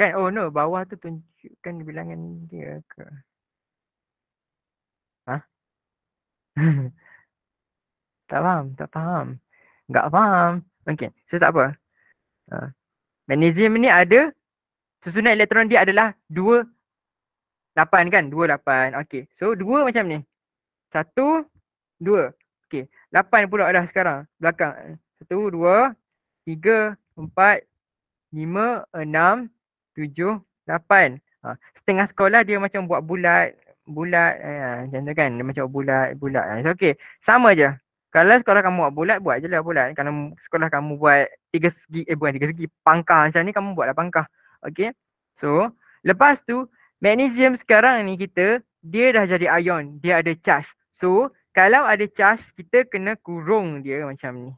Kan? Oh no, bawah tu tunjukkan bilangan dia ke? Ha? tak faham, tak faham. Tak faham. Okay, so tak apa. Ha. Magnesium ni ada susunan elektron dia adalah dua lapan kan? Dua lapan. Okay, so dua macam ni. Satu, dua. Okay, lapan pula dah sekarang belakang. Satu, dua, tiga, empat, lima, enam, tujuh, lapan. Ha, setengah sekolah dia macam buat bulat, bulat eh, macam tu kan. Dia macam buat bulat, bulat. Ha, so, okay. Sama je. Kalau sekolah kamu buat bulat, buat je lah bulat. Kalau sekolah kamu buat tiga segi, eh bukan tiga segi, pangkah macam ni, kamu buatlah pangkah. Okay. So, lepas tu, magnesium sekarang ni kita, dia dah jadi ion. Dia ada charge. So, kalau ada charge, kita kena kurung dia macam ni.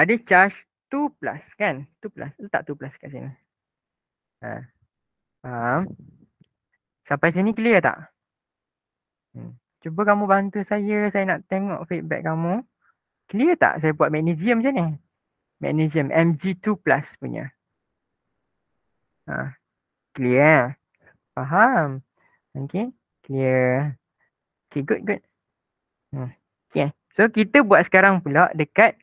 ada charge 2 plus kan 2 plus letak 2 plus kat sini ha. faham sampai sini clear tak hmm. cuba kamu bantu saya saya nak tengok feedback kamu clear tak saya buat magnesium macam ni magnesium Mg2 plus punya ha. clear faham okay clear okay good good hmm. okay so kita buat sekarang pula dekat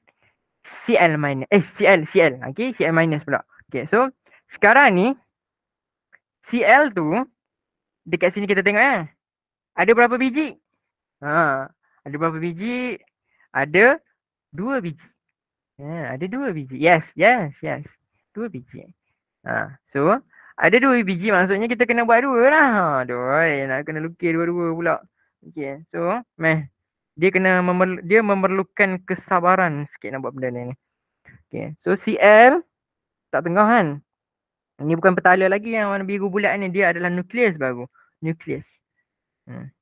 CL minus. Eh, CL, CL. Okay, CL minus pula. Okay, so sekarang ni CL tu dekat sini kita tengok eh. Ada berapa biji? Ha, ada berapa biji? Ada dua biji. Ya, ada dua biji. Yes, yes, yes. Dua biji. Ha, so ada dua biji maksudnya kita kena buat dua lah. Ha, aduh, nak kena lukis dua-dua pula. Okay, so meh dia kena memerl- dia memerlukan kesabaran sikit nak buat benda ni. Okay. So CL tak tengah kan. Ini bukan petala lagi yang warna biru bulat ni. Dia adalah nukleus baru. Nukleus. Hmm.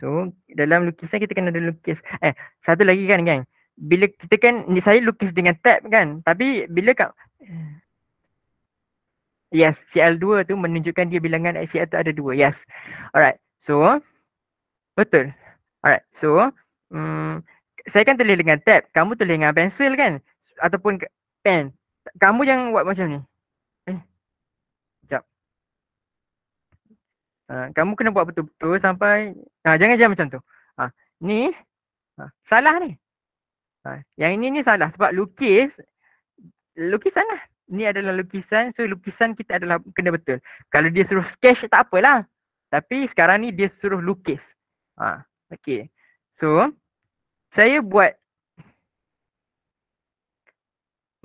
So dalam lukisan kita kena ada lukis. Eh satu lagi kan gang. Bila kita kan ni saya lukis dengan tab kan. Tapi bila kat Yes, CL2 tu menunjukkan dia bilangan CL tu ada dua. Yes. Alright. So, betul. Alright. So, hmm, saya kan tulis dengan tab, kamu tulis dengan pensel kan? Ataupun pen. Kamu yang buat macam ni. Eh. Sekejap. Uh, kamu kena buat betul-betul sampai, uh, jangan jangan macam tu. Uh, ni, uh, salah ni. Uh, yang ini ni salah sebab lukis, lukisan lah. Ni adalah lukisan, so lukisan kita adalah kena betul. Kalau dia suruh sketch tak apalah. Tapi sekarang ni dia suruh lukis. Ha, okay. So, saya buat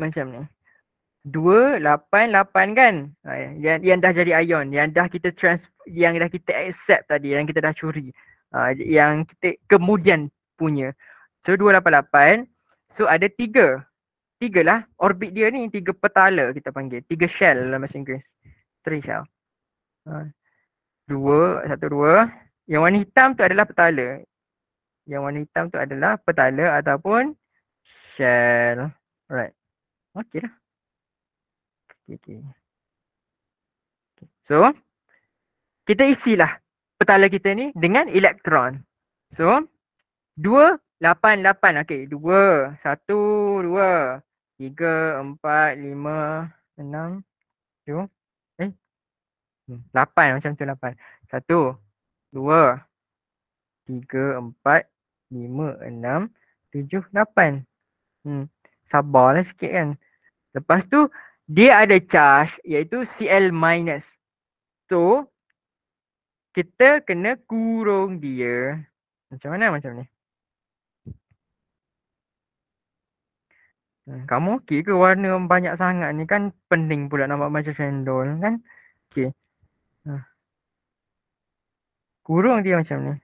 macam ni. 288 kan? Ah, ya. Yang, yang dah jadi ion, yang dah kita trans yang dah kita accept tadi, yang kita dah curi. Ah, yang kita kemudian punya. So 288. So ada tiga. Tiga lah. Orbit dia ni tiga petala kita panggil. Tiga shell dalam bahasa Inggeris. Three shell. Ah. Dua, satu, dua. Yang warna hitam tu adalah petala yang warna hitam tu adalah petala ataupun shell. Alright. Okey, lah. Okay, okay. okay. So, kita isilah petala kita ni dengan elektron. So, 2, 8, 8. Okay, 2, 1, 2, 3, 4, 5, 6, 7, 8. Macam tu 8. 1, 2, 3, 4, lima, enam, tujuh, lapan. Hmm. Sabarlah sikit kan. Lepas tu dia ada charge iaitu Cl minus. So kita kena kurung dia. Macam mana macam ni? Hmm, kamu okey ke warna banyak sangat ni kan pening pula nampak macam cendol kan? Okey. Hmm. Kurung dia macam ni.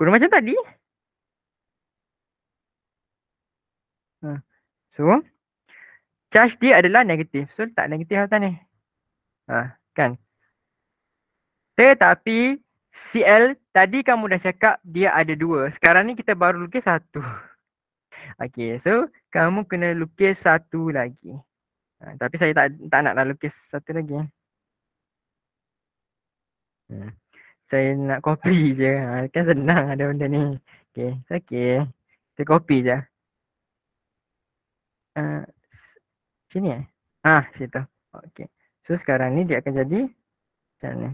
Kurang macam tadi. Ha. So, charge dia adalah negatif. So, tak negatif atas ni. Ha. Kan? Tetapi, Cl tadi kamu dah cakap dia ada dua. Sekarang ni kita baru lukis satu. Okay, so kamu kena lukis satu lagi. Ha, tapi saya tak tak nak lukis satu lagi. Hmm saya nak copy je. Ha, kan senang ada benda ni. Okay, it's okay. Kita copy je. Uh, sini eh? Ah, situ. Okay. So sekarang ni dia akan jadi macam ni.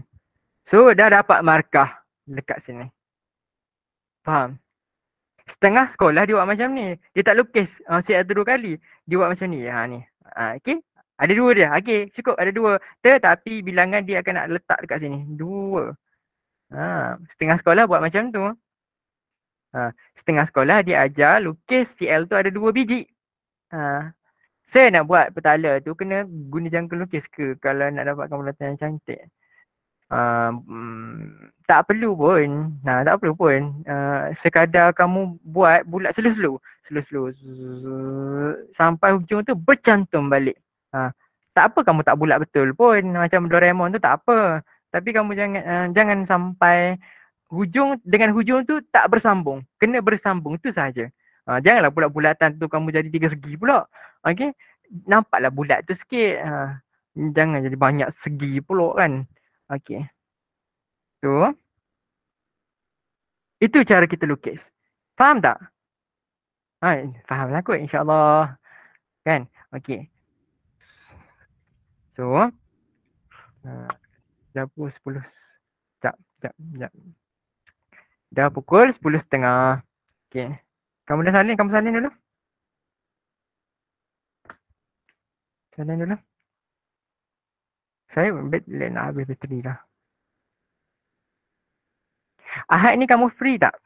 So dah dapat markah dekat sini. Faham? Setengah sekolah dia buat macam ni. Dia tak lukis uh, siap dua kali. Dia buat macam ni. Ha, ni. Ha, okay. Ada dua dia. Okay. Cukup ada dua. Tetapi bilangan dia akan nak letak dekat sini. Dua. Ha, setengah sekolah buat macam tu. Ha, setengah sekolah dia ajar lukis CL tu ada dua biji. Ha, saya nak buat petala tu kena guna jangka lukis ke kalau nak dapatkan pelatihan yang cantik. Uh, mm, tak perlu pun, nah, ha, tak perlu pun uh, sekadar kamu buat bulat selu-selu selu-selu sampai hujung tu bercantum balik uh, tak apa kamu tak bulat betul pun macam Doraemon tu tak apa tapi kamu jangan uh, jangan sampai hujung dengan hujung tu tak bersambung kena bersambung tu sahaja uh, janganlah bulat-bulatan tu kamu jadi tiga segi pula okey nampaklah bulat tu sikit uh, jangan jadi banyak segi pula kan okey tu itu cara kita lukis faham tak ha faham lah kot insyaallah kan okey so uh, dah pukul 10. Sekejap, sekejap, sekejap. Dah pukul 10.30. Okay. Kamu dah salin, kamu salin dulu. Salin dulu. Saya bet lain, nak habis bateri lah. Ahad ni kamu free tak?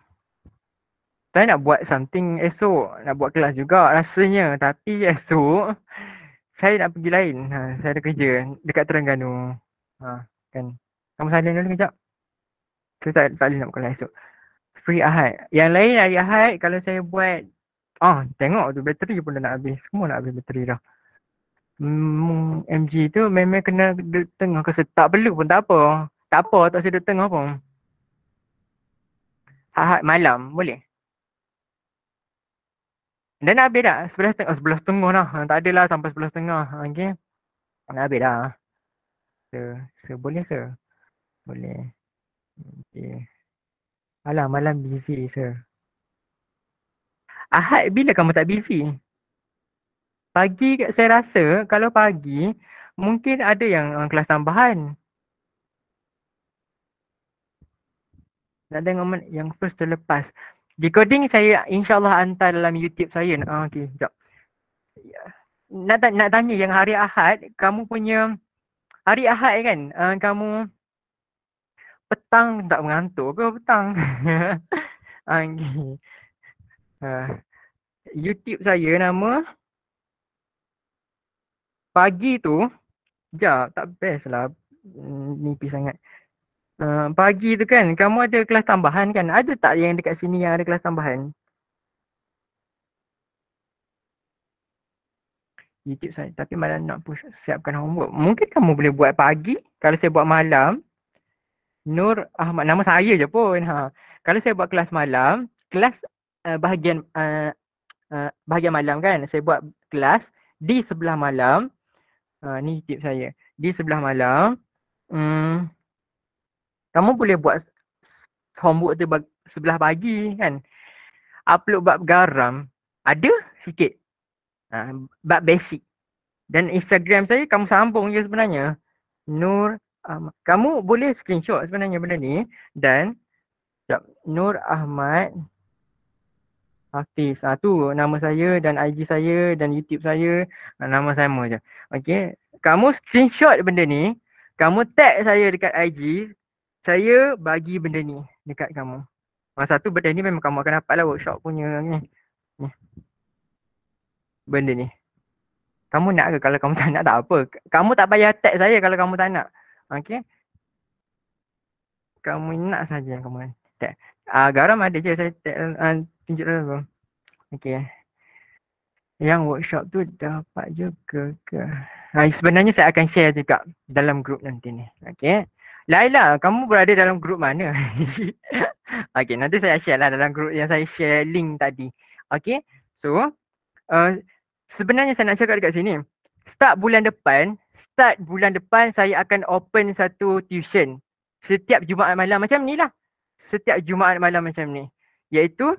Saya nak buat something esok. Nak buat kelas juga rasanya. Tapi esok saya nak pergi lain. Ha, saya ada kerja dekat Terengganu. Ha kan kamu silent dulu kejap tu tak, tak boleh nak berkenaan esok free ahad yang lain hari ahad kalau saya buat ah tengok tu bateri pun dah nak habis semua nak habis bateri dah mm, MG tu memang kena duduk tengah kasi tak perlu pun tak apa tak apa tak sedut tengah pun ahad malam boleh dan habis dah? Sebelah setengah, sebelah setengah dah. Tak adalah sampai sebelah tengah Okay. Nak habis dah. So, so boleh ke? Boleh. Okey. Alah malam busy sir. Ahad bila kamu tak busy? Pagi saya rasa kalau pagi mungkin ada yang uh, kelas tambahan. Nak tengok mana yang first terlepas. Decoding saya insyaAllah hantar dalam YouTube saya. Uh, ah, okay, sekejap. Ya. Nak, nak tanya yang hari Ahad, kamu punya hari Ahad kan uh, kamu petang tak mengantuk ke petang? Anggi. Ah, uh, ah, YouTube saya nama pagi tu ja tak best lah nipis mm, sangat. Uh, pagi tu kan kamu ada kelas tambahan kan? Ada tak yang dekat sini yang ada kelas tambahan? sedikit saja tapi malam nak push siapkan homework mungkin kamu boleh buat pagi kalau saya buat malam Nur Ahmad nama saya je pun ha kalau saya buat kelas malam kelas uh, bahagian uh, uh, bahagian malam kan saya buat kelas di sebelah malam uh, ni tip saya di sebelah malam hmm, kamu boleh buat homework tu sebelah pagi kan upload bab garam ada sikit Ah, but basic. Dan Instagram saya kamu sambung je sebenarnya. Nur Ahmad. Kamu boleh screenshot sebenarnya benda ni dan sekejap. Nur Ahmad Hafiz. Ha, tu nama saya dan IG saya dan YouTube saya. Ah, nama sama je. Okay. Kamu screenshot benda ni. Kamu tag saya dekat IG. Saya bagi benda ni dekat kamu. Masa tu benda ni memang kamu akan dapat lah workshop punya ni. Ni benda ni. Kamu nak ke kalau kamu tak nak tak apa. Kamu tak payah tag saya kalau kamu tak nak. Okay. Kamu nak saja kamu tag. Uh, garam ada je saya tag, uh, tunjuk dulu. Okay. Yang workshop tu dapat juga ke? Ha, sebenarnya saya akan share juga dalam grup nanti ni. Okay. Laila, kamu berada dalam grup mana? okay, nanti saya share lah dalam grup yang saya share link tadi. Okay, so uh, sebenarnya saya nak cakap dekat sini start bulan depan start bulan depan saya akan open satu tuition setiap Jumaat malam macam ni lah setiap Jumaat malam macam ni iaitu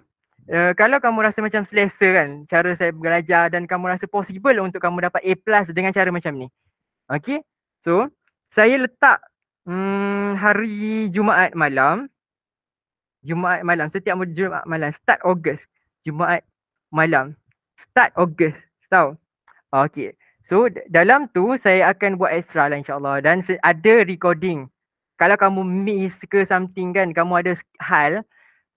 uh, kalau kamu rasa macam selesa kan cara saya belajar dan kamu rasa possible untuk kamu dapat A plus dengan cara macam ni okay so saya letak hmm, hari Jumaat malam Jumaat malam, setiap Jumaat malam, start August. Jumaat malam, start August tau. Okay. So dalam tu saya akan buat extra lah insyaAllah. Dan ada recording. Kalau kamu miss ke something kan, kamu ada hal,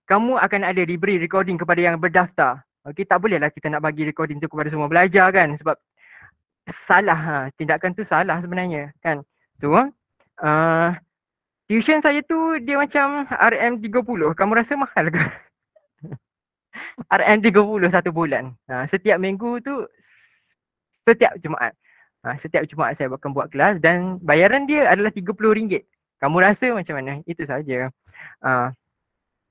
kamu akan ada diberi recording kepada yang berdaftar. Okay, tak bolehlah kita nak bagi recording tu kepada semua belajar kan sebab salah ha. tindakan tu salah sebenarnya kan. So, uh, tuition saya tu dia macam RM30. Kamu rasa mahal ke? RM30 satu bulan. Ha, setiap minggu tu setiap Jumaat. Ha, setiap Jumaat saya akan buat kelas dan bayaran dia adalah RM30. Kamu rasa macam mana? Itu sahaja. Ha,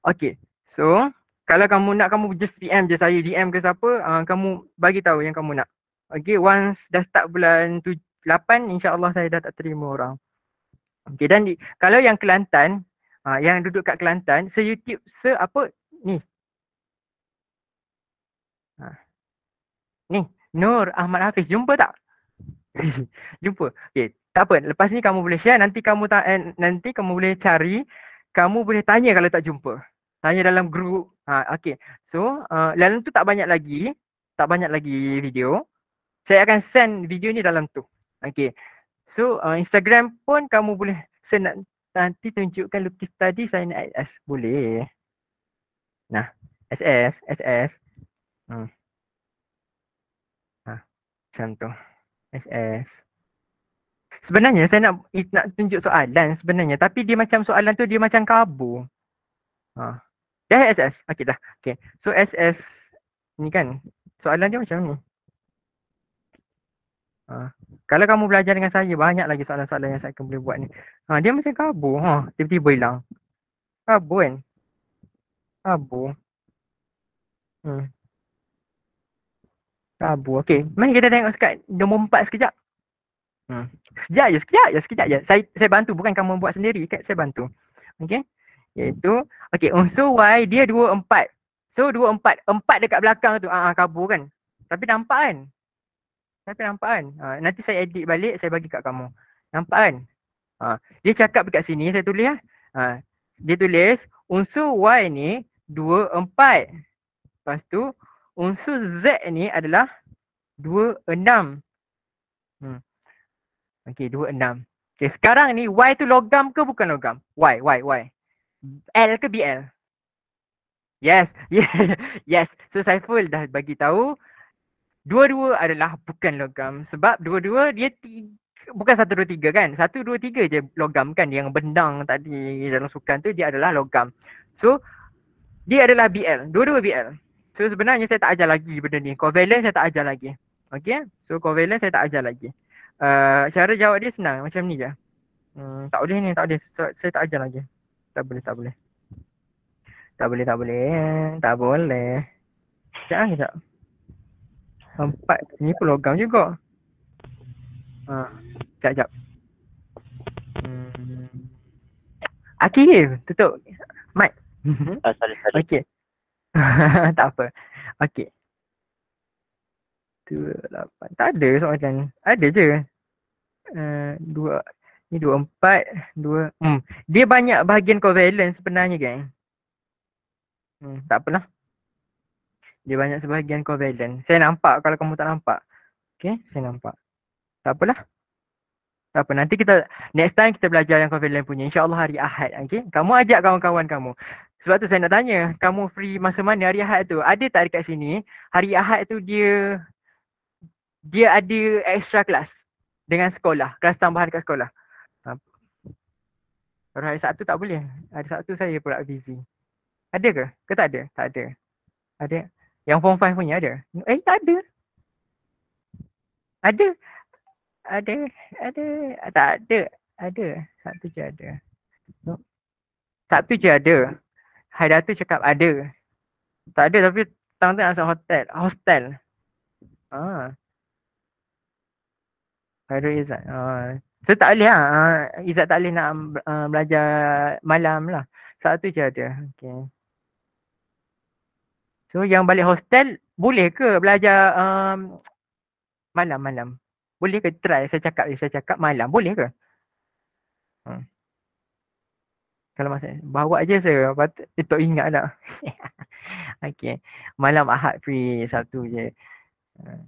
okay. So, kalau kamu nak kamu just DM je saya, DM ke siapa, uh, kamu bagi tahu yang kamu nak. Okay, once dah start bulan tuj- insya Allah saya dah tak terima orang. Okay, dan di, kalau yang Kelantan, uh, yang duduk kat Kelantan, se-YouTube, se-apa, ni. Ha. Ni, Nur Ahmad Hafiz jumpa tak? jumpa. Okey, tak apa. Lepas ni kamu boleh share nanti kamu ta- eh, nanti kamu boleh cari, kamu boleh tanya kalau tak jumpa. Tanya dalam group. Ha okey. So, uh, dalam tu tak banyak lagi, tak banyak lagi video. Saya akan send video ni dalam tu. Okay. So, uh, Instagram pun kamu boleh send nanti tunjukkan lukis tadi saya nak SS boleh. Nah, SS, SS. Contoh, SS. Sebenarnya saya nak nak tunjuk soalan sebenarnya tapi dia macam soalan tu dia macam kabur. Ha. SS. Okey dah. okay. So SS ni kan soalan dia macam ni. Ha. Kalau kamu belajar dengan saya banyak lagi soalan-soalan yang saya akan boleh buat ni. Ha dia macam kabur. Ha tiba-tiba hilang. Kabur kan? Kabur. Hmm. Tabu. Okey. Mari kita tengok sekat nombor empat sekejap. Hmm. Sekejap je, sekejap je, sekejap je. Saya, saya bantu. Bukan kamu buat sendiri. Kat saya bantu. Okey. Yaitu, Okey. Unsur so Y dia dua empat. So dua empat. Empat dekat belakang tu. Ah, ah kabur kan. Tapi nampak kan? Tapi nampak kan? Ha, nanti saya edit balik, saya bagi kat kamu. Nampak kan? Ha, dia cakap dekat sini, saya tulis lah. Ha, dia tulis, unsur Y ni 2, 4. Lepas tu, unsur Z ni adalah 26. Hmm. Okey, 26. Okey, sekarang ni Y tu logam ke bukan logam? Y, Y, Y. L ke BL? Yes. Yes. yes. So Saiful dah bagi tahu dua-dua adalah bukan logam sebab dua-dua dia tiga, bukan satu dua tiga kan satu dua tiga je logam kan yang bendang tadi dalam sukan tu dia adalah logam so dia adalah BL dua-dua BL So sebenarnya saya tak ajar lagi benda ni. Covalent saya tak ajar lagi. Okay. So covalent saya tak ajar lagi. Uh, cara jawab dia senang macam ni je. Hmm, tak boleh ni, tak boleh. So, saya tak ajar lagi. Tak boleh, tak boleh. Tak boleh, tak boleh. Tak boleh. Sekejap lah, sekejap. Empat. Ni pun logam juga. Ha. Sekejap, sekejap. Hmm. Akif, tutup. Mic. Ah, okay. tak apa. Okey. 2, lapan. Tak ada soalan. Ada je. Uh, eh, 2. Ni 2, 4. 2. Hmm. Dia banyak bahagian covalent sebenarnya kan? Hmm, tak apalah. Dia banyak sebahagian covalent. Saya nampak kalau kamu tak nampak. Okey, saya nampak. Tak apalah. Tak apa, nanti kita next time kita belajar yang covalent punya. Insya Allah hari Ahad. Okay? Kamu ajak kawan-kawan kamu. Sebab tu saya nak tanya, kamu free masa mana hari Ahad tu? Ada tak dekat sini hari Ahad tu dia dia ada extra kelas dengan sekolah, kelas tambahan dekat sekolah. Kalau hari Sabtu tak boleh. Hari Sabtu saya pula busy. Ada ke? Ke tak ada? Tak ada. Ada. Yang form 5 punya ada? Eh tak ada. Ada. Ada. Ada. Tak ada. Ada. Sabtu je ada. Sabtu je ada. Haida tu cakap ada. Tak ada tapi tang tu nak hotel. Hostel. Ah. Haidar Izzat. Ah. So tak boleh lah. Ah. Izzat tak boleh nak uh, belajar malam lah. Saat tu je ada. Okay. So yang balik hostel boleh ke belajar um, malam-malam? Boleh ke try saya cakap saya cakap malam? Boleh ke? Hmm kalau masa bawa aja saya dapat itu ingat dah. Okey. Malam Ahad free satu je. Hmm.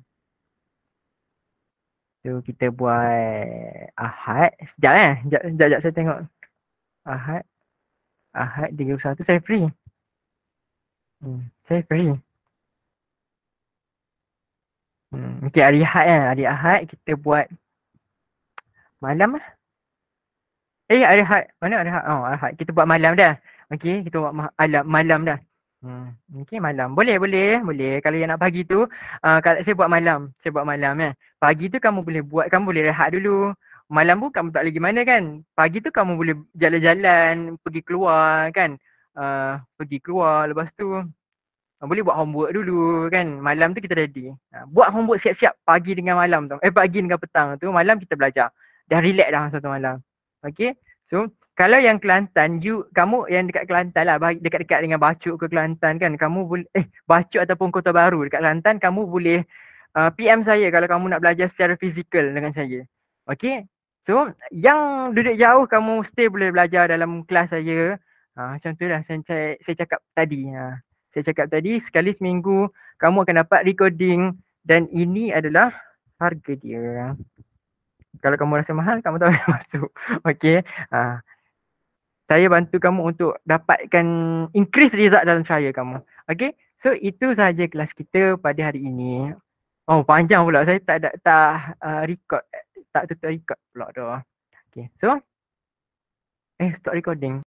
Tu so, kita buat Ahad. Sejak eh. Sejak sejak, saya tengok. Ahad. Ahad satu saya free. Hmm, saya free. Hmm, okay, hari Ahad eh. Hari Ahad kita buat malam lah. Eh hari had. Mana hari had? Oh hari had. Kita buat malam dah. Okey, kita buat malam malam dah. Hmm, okey malam. Boleh, boleh, boleh. Kalau yang nak pagi tu, uh, ah, kalau saya buat malam, saya buat malam ya. Pagi tu kamu boleh buat, kamu boleh rehat dulu. Malam pun kamu tak lagi mana kan? Pagi tu kamu boleh jalan-jalan, pergi keluar kan? Uh, pergi keluar lepas tu ah, boleh buat homework dulu kan malam tu kita ready buat homework siap-siap pagi dengan malam tu eh pagi dengan petang tu malam kita belajar dah relax dah satu malam Okay. So kalau yang Kelantan, you, kamu yang dekat Kelantan lah, dekat-dekat dengan Bacuk ke Kelantan kan, kamu boleh, eh Bacuk ataupun Kota Baru dekat Kelantan, kamu boleh uh, PM saya kalau kamu nak belajar secara fizikal dengan saya. Okay. So yang duduk jauh, kamu still boleh belajar dalam kelas saya. Ha, macam tu lah saya, saya cakap tadi. Ha. Saya cakap tadi, sekali seminggu kamu akan dapat recording dan ini adalah harga dia kalau kamu rasa mahal kamu tak boleh masuk okey ha. saya bantu kamu untuk dapatkan increase result dalam saya kamu okey so itu sahaja kelas kita pada hari ini oh panjang pula saya tak ada tak uh, record tak tutup record pula dah okey so eh stop recording